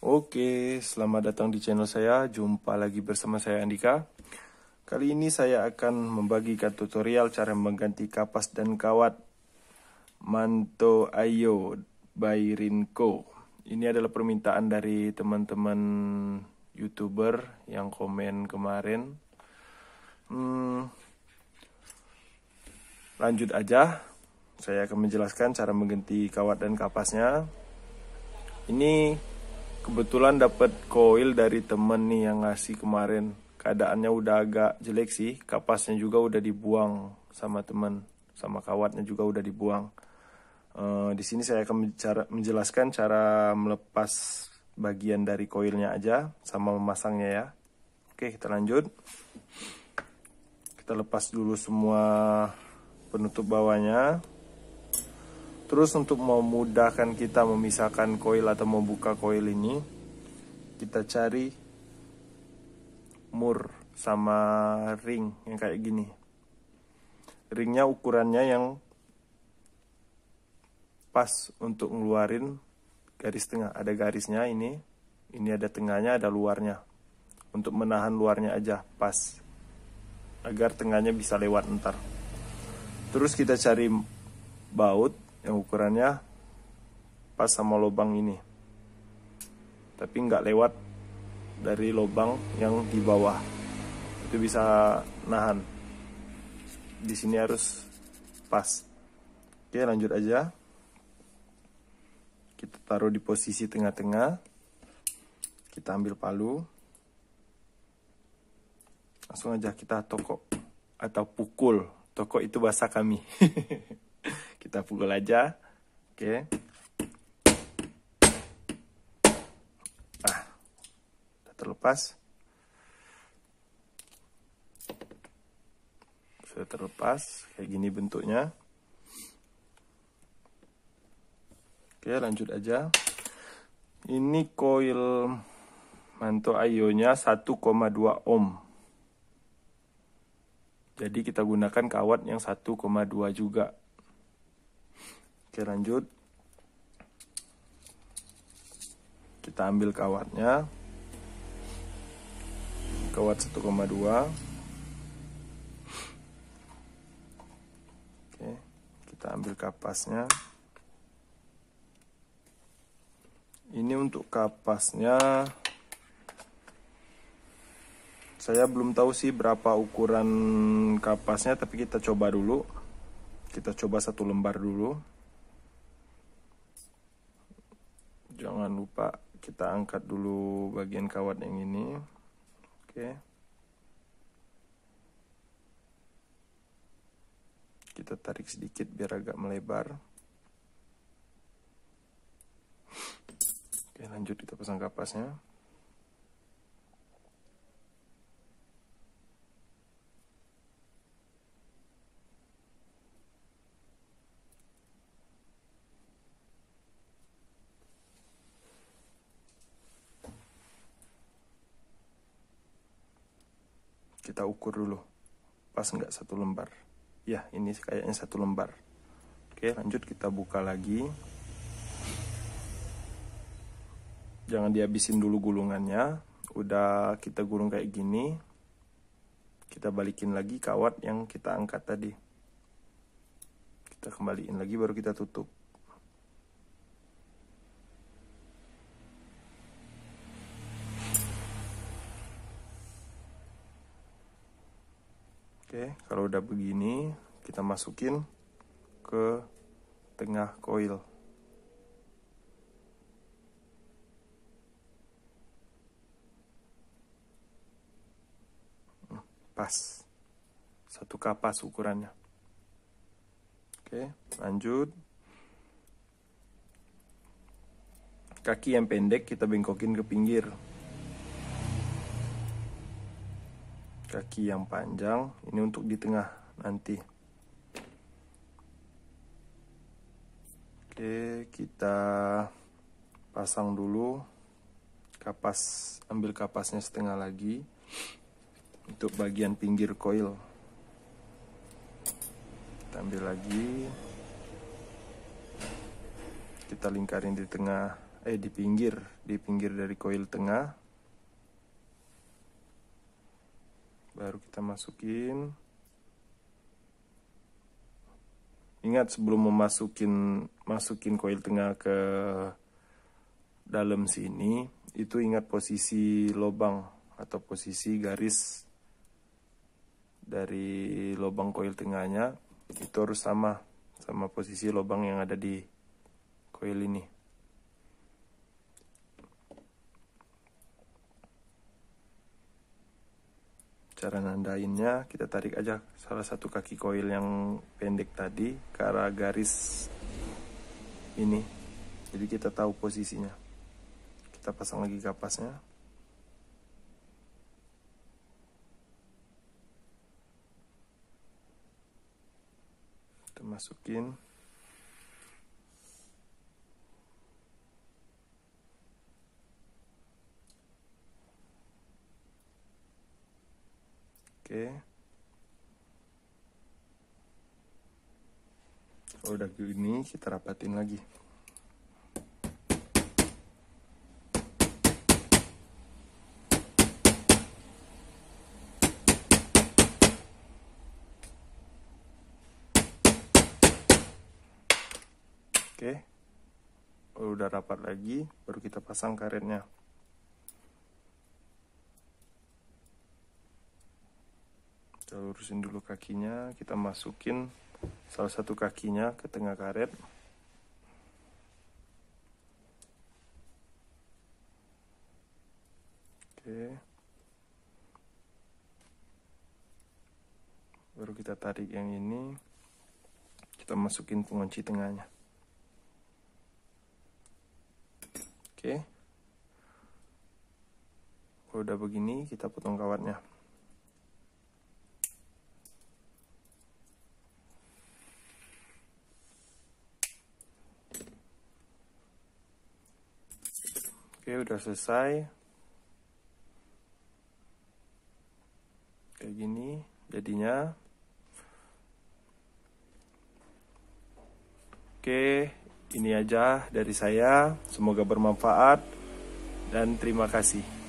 Oke, selamat datang di channel saya. Jumpa lagi bersama saya Andika. Kali ini saya akan membagikan tutorial cara mengganti kapas dan kawat Manto Ayo by Rinko. Ini adalah permintaan dari teman-teman YouTuber yang komen kemarin. Hmm, lanjut aja. Saya akan menjelaskan cara mengganti kawat dan kapasnya. Ini kebetulan dapat koil dari temen nih yang ngasih kemarin keadaannya udah agak jelek sih kapasnya juga udah dibuang sama temen sama kawatnya juga udah dibuang uh, di sini saya akan menjelaskan cara melepas bagian dari koilnya aja sama memasangnya ya oke kita lanjut kita lepas dulu semua penutup bawahnya Terus untuk memudahkan kita memisahkan koil atau membuka koil ini, kita cari mur sama ring yang kayak gini. Ringnya ukurannya yang pas untuk ngeluarin garis tengah. Ada garisnya ini, ini ada tengahnya, ada luarnya. Untuk menahan luarnya aja pas agar tengahnya bisa lewat ntar. Terus kita cari baut yang ukurannya pas sama lubang ini tapi nggak lewat dari lubang yang di bawah itu bisa nahan di sini harus pas oke lanjut aja kita taruh di posisi tengah-tengah kita ambil palu langsung aja kita tokok atau pukul tokok itu bahasa kami kita pukul aja oke okay. ah terlepas sudah terlepas kayak gini bentuknya oke lanjut aja ini coil mantu ionya 1,2 ohm jadi kita gunakan kawat yang 1,2 juga Oke lanjut Kita ambil kawatnya Kawat 1,2 Oke Kita ambil kapasnya Ini untuk kapasnya saya belum tahu sih berapa ukuran kapasnya tapi kita coba dulu kita coba satu lembar dulu kita angkat dulu bagian kawat yang ini oke kita tarik sedikit biar agak melebar oke lanjut kita pasang kapasnya kita ukur dulu pas nggak satu lembar ya ini kayaknya satu lembar oke lanjut kita buka lagi jangan dihabisin dulu gulungannya udah kita gulung kayak gini kita balikin lagi kawat yang kita angkat tadi kita kembaliin lagi baru kita tutup Oke, kalau udah begini, kita masukin ke tengah koil. Hmm, pas. Satu kapas ukurannya. Oke, lanjut. Kaki yang pendek kita bengkokin ke pinggir. kaki yang panjang ini untuk di tengah nanti oke kita pasang dulu kapas ambil kapasnya setengah lagi untuk bagian pinggir koil kita ambil lagi kita lingkarin di tengah eh di pinggir di pinggir dari koil tengah baru kita masukin ingat sebelum memasukin masukin koil tengah ke dalam sini itu ingat posisi lubang atau posisi garis dari lubang koil tengahnya itu harus sama sama posisi lubang yang ada di koil ini cara nandainnya kita tarik aja salah satu kaki koil yang pendek tadi ke arah garis ini jadi kita tahu posisinya kita pasang lagi kapasnya kita masukin Kalau oh, udah gini kita rapatin lagi. Oke. Kalau oh, udah rapat lagi baru kita pasang karetnya. Kita lurusin dulu kakinya, kita masukin salah satu kakinya ke tengah karet oke baru kita tarik yang ini kita masukin pengunci tengahnya oke kalau udah begini kita potong kawatnya Oke, udah selesai. Kayak gini jadinya. Oke, ini aja dari saya. Semoga bermanfaat dan terima kasih.